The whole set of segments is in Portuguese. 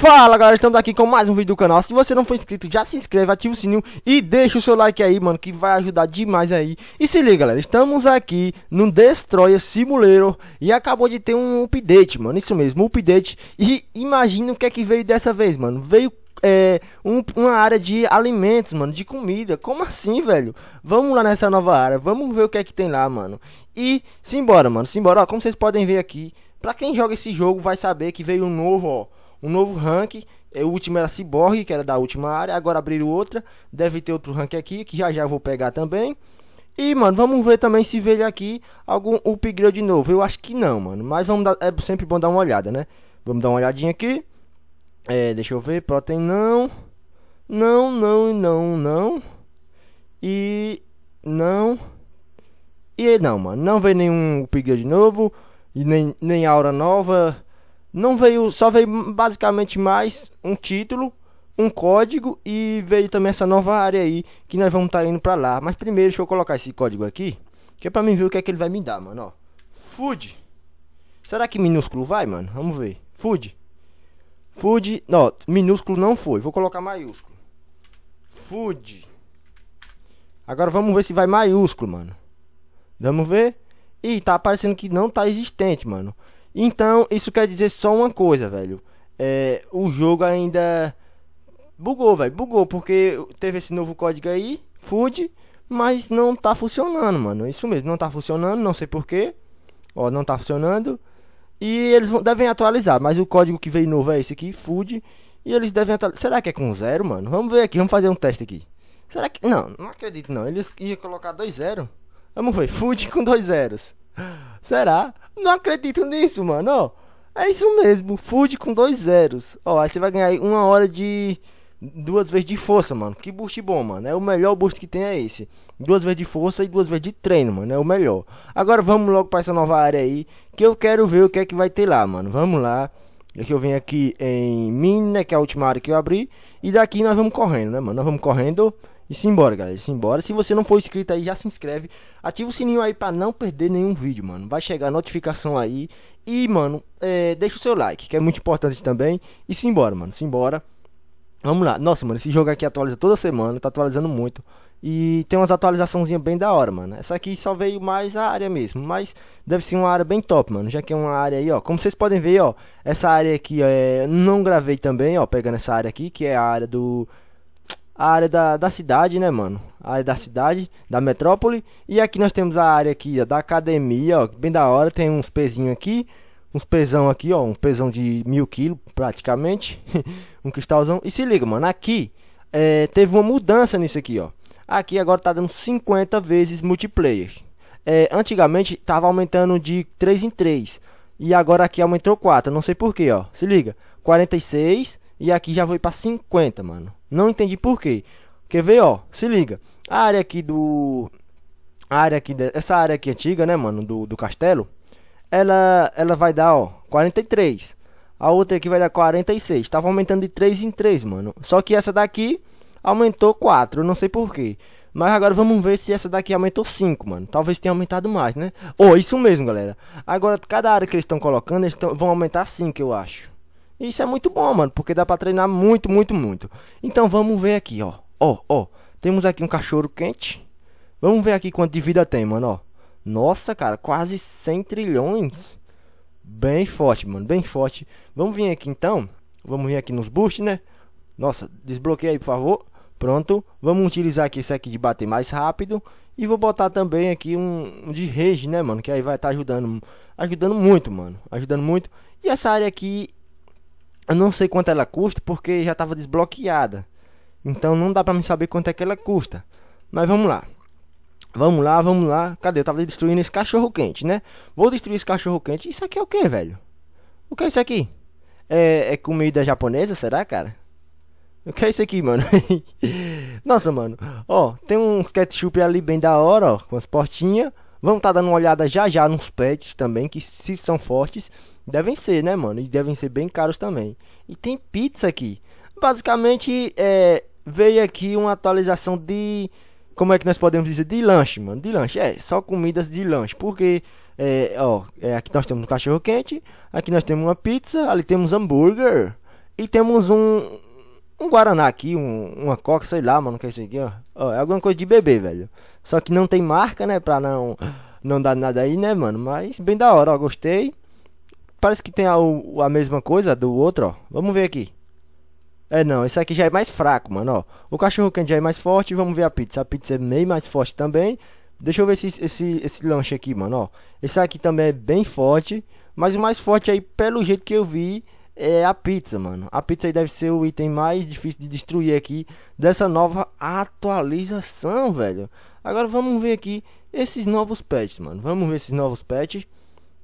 Fala galera, estamos aqui com mais um vídeo do canal Se você não for inscrito, já se inscreve, ativa o sininho E deixa o seu like aí, mano, que vai ajudar demais aí E se liga galera, estamos aqui no Destroyer Simulator E acabou de ter um update, mano, isso mesmo, um update E imagina o que é que veio dessa vez, mano Veio é, um, uma área de alimentos, mano, de comida. Como assim, velho? Vamos lá nessa nova área, vamos ver o que é que tem lá, mano. E simbora, mano, simbora. Ó, como vocês podem ver aqui, pra quem joga esse jogo vai saber que veio um novo, ó um novo rank. É, o último era Cyborg, que era da última área. Agora abriram outra. Deve ter outro rank aqui, que já já eu vou pegar também. E, mano, vamos ver também se veio aqui algum upgrade novo. Eu acho que não, mano. Mas vamos dar, é sempre bom dar uma olhada, né? Vamos dar uma olhadinha aqui. É, deixa eu ver. Protein não. Não, não, não, não. E não. E não, mano. Não veio nenhum upgrade novo. E nem, nem aura nova. Não veio, só veio basicamente mais um título, um código e veio também essa nova área aí que nós vamos estar tá indo para lá. Mas primeiro deixa eu colocar esse código aqui, que é para mim ver o que é que ele vai me dar, mano, ó. Food. Será que minúsculo vai, mano? Vamos ver. Food. Food, não, minúsculo não foi. Vou colocar maiúsculo. Food. Agora vamos ver se vai maiúsculo, mano. Vamos ver. e tá aparecendo que não tá existente, mano. Então, isso quer dizer só uma coisa, velho. É, o jogo ainda bugou, velho. Bugou, porque teve esse novo código aí, Food, mas não tá funcionando, mano. Isso mesmo, não tá funcionando, não sei porquê. Ó, não tá funcionando. E eles vão, devem atualizar, mas o código que veio novo é esse aqui, Food. E eles devem atualizar. Será que é com zero, mano? Vamos ver aqui, vamos fazer um teste aqui. Será que. Não, não acredito não. Eles iam colocar dois zero. Vamos ver, Food com dois zeros. Será? Não acredito nisso, mano. é isso mesmo. Food com dois zeros. Ó, aí você vai ganhar aí uma hora de. Duas vezes de força, mano. Que boost bom, mano. É o melhor boost que tem é esse. Duas vezes de força e duas vezes de treino, mano. É o melhor. Agora vamos logo para essa nova área aí. Que eu quero ver o que é que vai ter lá, mano. Vamos lá. Aqui é eu venho aqui em Mine, né, que é a última área que eu abri. E daqui nós vamos correndo, né, mano? Nós vamos correndo. E simbora, galera. E simbora. Se você não for inscrito aí, já se inscreve. Ativa o sininho aí pra não perder nenhum vídeo, mano. Vai chegar a notificação aí. E, mano, é, deixa o seu like, que é muito importante também. E simbora, mano. Simbora. Vamos lá. Nossa, mano, esse jogo aqui atualiza toda semana. Tá atualizando muito. E tem umas atualizaçãozinhas bem da hora, mano. Essa aqui só veio mais a área mesmo. Mas deve ser uma área bem top, mano. Já que é uma área aí, ó. Como vocês podem ver, ó. Essa área aqui, é... não gravei também, ó. Pegando essa área aqui, que é a área do a área da, da cidade, né, mano? A área da cidade, da metrópole. E aqui nós temos a área aqui, ó, da academia, ó. Bem da hora, tem uns pezinhos aqui. Uns pezão aqui, ó. Um pezão de mil quilos, praticamente. um cristalzão. E se liga, mano. Aqui, é, teve uma mudança nisso aqui, ó. Aqui agora tá dando 50 vezes multiplayer. É, antigamente tava aumentando de 3 em 3. E agora aqui aumentou 4. Não sei porquê, ó. Se liga. 46 e aqui já foi pra 50, mano. Não entendi por quê. Quer ver, ó? Se liga. A área aqui do a área aqui essa área aqui antiga, né, mano, do, do castelo, ela ela vai dar, ó, 43. A outra aqui vai dar 46. Tava aumentando de 3 em 3, mano. Só que essa daqui aumentou 4, não sei por quê. Mas agora vamos ver se essa daqui aumentou 5, mano. Talvez tenha aumentado mais, né? Ou oh, isso mesmo, galera. Agora, cada área que eles estão colocando, eles tão, vão aumentar 5, eu acho isso é muito bom, mano, porque dá pra treinar muito, muito, muito. Então vamos ver aqui, ó. Ó, ó. Temos aqui um cachorro quente. Vamos ver aqui quanto de vida tem, mano, ó. Nossa, cara, quase 100 trilhões. Bem forte, mano, bem forte. Vamos vir aqui então. Vamos vir aqui nos boosts, né? Nossa, desbloqueia aí, por favor. Pronto. Vamos utilizar aqui esse aqui de bater mais rápido. E vou botar também aqui um, um de rage, né, mano? Que aí vai estar tá ajudando. Ajudando muito, mano. Ajudando muito. E essa área aqui eu não sei quanto ela custa porque já estava desbloqueada. Então não dá para me saber quanto é que ela custa. Mas vamos lá. Vamos lá, vamos lá. Cadê? Eu tava destruindo esse cachorro quente, né? Vou destruir esse cachorro quente. Isso aqui é o que, velho? O que é isso aqui? É, é comida japonesa, será, cara? O que é isso aqui, mano? Nossa, mano. Ó, tem uns ketchup ali bem da hora, ó. Com as portinhas. Vamos tá dando uma olhada já já nos pets também, que se são fortes. Devem ser, né, mano? E devem ser bem caros também. E tem pizza aqui. Basicamente, é, veio aqui uma atualização de. Como é que nós podemos dizer? De lanche, mano. De lanche. É, só comidas de lanche. Porque, é, ó, é, aqui nós temos um cachorro quente. Aqui nós temos uma pizza. Ali temos hambúrguer. E temos um. Um Guaraná aqui, um, uma coca, sei lá, mano, que é isso aqui, ó. ó. É alguma coisa de bebê, velho. Só que não tem marca, né? Pra não, não dar nada aí, né, mano? Mas bem da hora, ó. Gostei. Parece que tem a, a mesma coisa do outro, ó. Vamos ver aqui. É, não. Esse aqui já é mais fraco, mano, ó. O cachorro quente já é mais forte. Vamos ver a pizza. A pizza é meio mais forte também. Deixa eu ver esse, esse, esse lanche aqui, mano, ó. Esse aqui também é bem forte. Mas o mais forte aí, pelo jeito que eu vi, é a pizza, mano. A pizza aí deve ser o item mais difícil de destruir aqui dessa nova atualização, velho. Agora vamos ver aqui esses novos pets, mano. Vamos ver esses novos pets.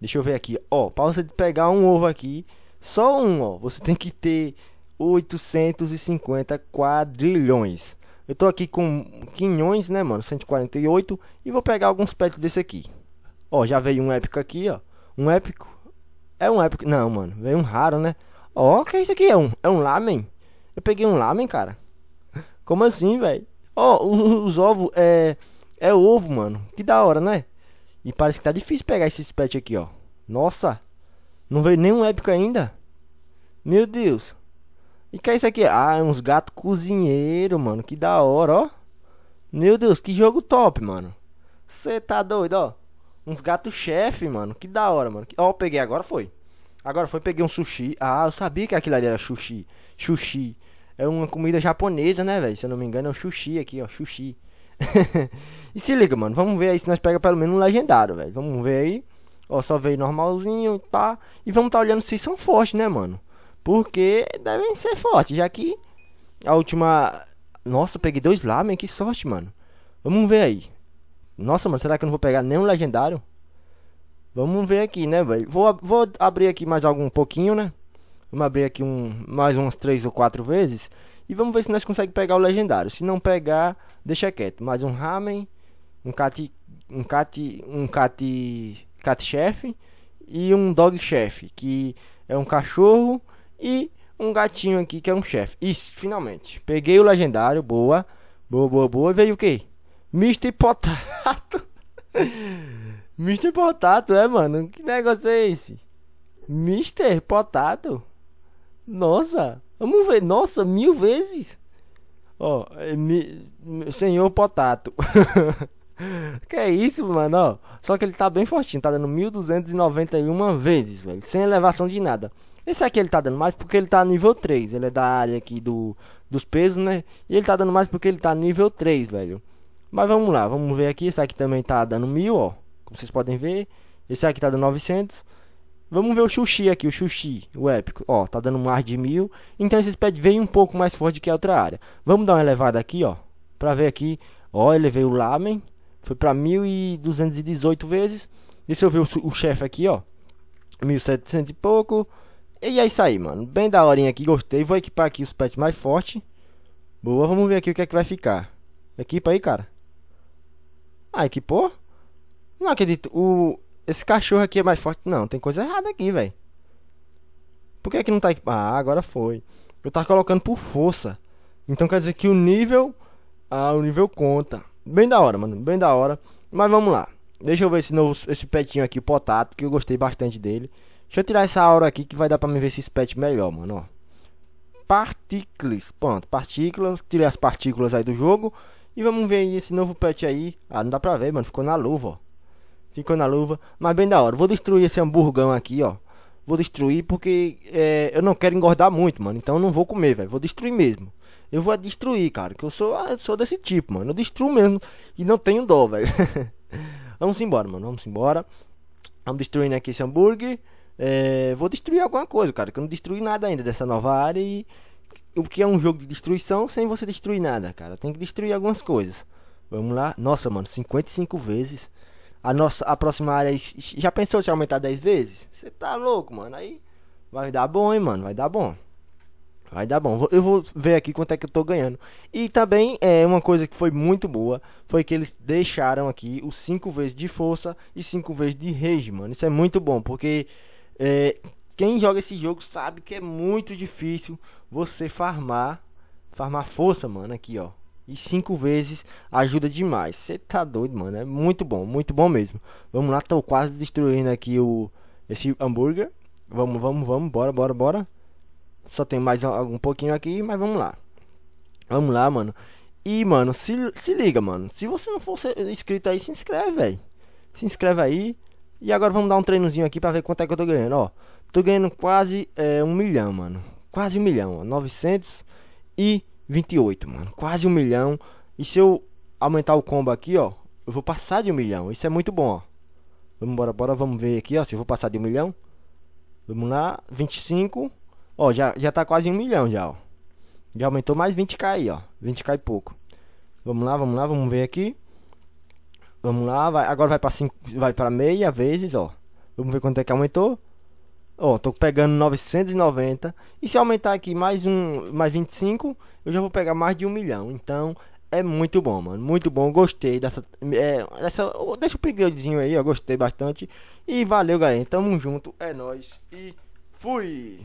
Deixa eu ver aqui. Ó, para você pegar um ovo aqui, só um, ó, você tem que ter 850 quadrilhões. Eu tô aqui com quinhões, né, mano? 148. E vou pegar alguns pets desse aqui. Ó, já veio um épico aqui, ó. Um épico. É um épico. Não, mano. Veio um raro, né? Ó, que é isso aqui? É um, é um lamen? Eu peguei um lamen, cara. Como assim, velho? Ó, os ovos é. É ovo, mano. Que da hora, né? E parece que tá difícil pegar esse pets aqui, ó. Nossa! Não veio nenhum épico ainda? Meu Deus! E que é isso aqui? Ah, é uns gatos cozinheiro, mano. Que da hora, ó. Meu Deus, que jogo top, mano. Você tá doido, ó. Uns gatos chefe, mano. Que da hora, mano. Ó, peguei agora, foi. Agora foi, peguei um sushi. Ah, eu sabia que aquilo ali era sushi. Sushi. É uma comida japonesa, né, velho? Se eu não me engano, é o um sushi aqui, ó. Sushi. e se liga, mano. Vamos ver aí se nós pega pelo menos um legendário, velho. Vamos ver aí. Ó, só veio normalzinho, pá. E vamos tá olhando se são fortes, né, mano? Porque devem ser fortes, já que a última... Nossa, peguei dois lá, Que sorte, mano. Vamos ver aí. Nossa, mano, será que eu não vou pegar nenhum legendário? Vamos ver aqui, né, velho? Vou, vou abrir aqui mais algum pouquinho, né? Vamos abrir aqui um, mais umas três ou quatro vezes. E vamos ver se nós conseguimos pegar o legendário. Se não pegar, deixa quieto. Mais um Ramen, um Cat. Um Cat. Um Cat. Cat Chef e um Dog Chef, que é um cachorro. E um gatinho aqui que é um chefe. Isso, finalmente. Peguei o legendário, boa. Boa, boa, boa. E veio o que? Mr. Potato. Mr. Potato, é, mano? Que negócio é esse? Mr. Potato? Nossa, vamos ver. Nossa, mil vezes. Ó, é mi, senhor potato. que é isso, mano, Só que ele tá bem fortinho, tá dando 1291 vezes, velho. Sem elevação de nada. Esse aqui ele tá dando mais porque ele tá nível 3. Ele é da área aqui do, dos pesos, né? E ele tá dando mais porque ele tá nível 3, velho. Mas vamos lá, vamos ver aqui. Esse aqui também tá dando mil, ó. Como vocês podem ver. Esse aqui tá dando 900. Vamos ver o Xuxi aqui, o Xuxi, o épico. Ó, tá dando um ar de mil. Então esse pad vem um pouco mais forte que a outra área. Vamos dar uma elevada aqui, ó. Pra ver aqui. Ó, ele veio o Lamen. Foi pra 1218 vezes. Deixa eu ver o, o chefe aqui, ó. 1700 e pouco. E é isso aí, mano. Bem da horinha aqui, gostei. Vou equipar aqui os pets mais forte. Boa, vamos ver aqui o que é que vai ficar. Equipa aí, cara. Ah, equipou? Não acredito. O esse cachorro aqui é mais forte. Não, tem coisa errada aqui, velho. Por que, é que não tá Ah, agora foi. Eu tava colocando por força. Então quer dizer que o nível. Ah, o nível conta. Bem da hora, mano. Bem da hora. Mas vamos lá. Deixa eu ver esse novo. Esse petinho aqui, o potato, que eu gostei bastante dele. Deixa eu tirar essa aura aqui que vai dar pra me ver esse pet melhor, mano. Ó partículas. Pronto, partículas. Tirei as partículas aí do jogo. E vamos ver esse novo pet aí. Ah, não dá pra ver, mano. Ficou na luva, ó. Ficou na luva. Mas bem da hora. Vou destruir esse hamburgão aqui, ó. Vou destruir porque é, eu não quero engordar muito, mano. Então eu não vou comer, velho. Vou destruir mesmo. Eu vou destruir, cara. Que eu sou, ah, eu sou desse tipo, mano. Eu destruo mesmo. E não tenho dó, velho. Vamos embora, mano. Vamos embora. Vamos destruir aqui esse hambúrguer. É, vou destruir alguma coisa, cara. Que eu não destruí nada ainda dessa nova área. E o que é um jogo de destruição sem você destruir nada, cara. Tem que destruir algumas coisas. Vamos lá. Nossa, mano. 55 vezes a nossa a próxima área. Já pensou se aumentar 10 vezes? Você tá louco, mano. Aí vai dar bom, hein, mano. Vai dar bom. Vai dar bom. Eu vou ver aqui quanto é que eu tô ganhando. E também é uma coisa que foi muito boa, foi que eles deixaram aqui os 5 vezes de força e 5 vezes de rage, mano. Isso é muito bom, porque é, quem joga esse jogo sabe que é muito difícil você farmar, farmar força, mano, aqui, ó e cinco vezes ajuda demais. Você tá doido, mano. É muito bom, muito bom mesmo. Vamos lá, tô quase destruindo aqui o esse hambúrguer. Vamos, vamos, vamos, bora, bora, bora. Só tem mais algum pouquinho aqui, mas vamos lá. Vamos lá, mano. E, mano, se, se liga, mano. Se você não for inscrito aí, se inscreve, velho. Se inscreve aí. E agora vamos dar um treinozinho aqui pra ver quanto é que eu tô ganhando, ó. Tô ganhando quase é, um milhão, mano. Quase um milhão, ó. 900 e... 28, mano. Quase um milhão. E se eu aumentar o combo aqui, ó. Eu vou passar de um milhão. Isso é muito bom, ó. Vamos bora, bora. Vamos ver aqui, ó. Se eu vou passar de um milhão. Vamos lá. 25. Ó, já, já tá quase um milhão já, ó. Já aumentou mais 20k aí, ó. 20k e pouco. Vamos lá, vamos lá. Vamos ver aqui. Vamos lá. Vai, agora vai pra, cinco vai pra meia vezes, ó. Vamos ver quanto é que aumentou. Ó, tô pegando 990. E se aumentar aqui mais um, mais 25, eu já vou pegar mais de um milhão. Então, é muito bom, mano. Muito bom. Gostei dessa. É, dessa deixa o upgradezinho aí, ó. Gostei bastante. E valeu, galera. Tamo junto. É nóis. E fui!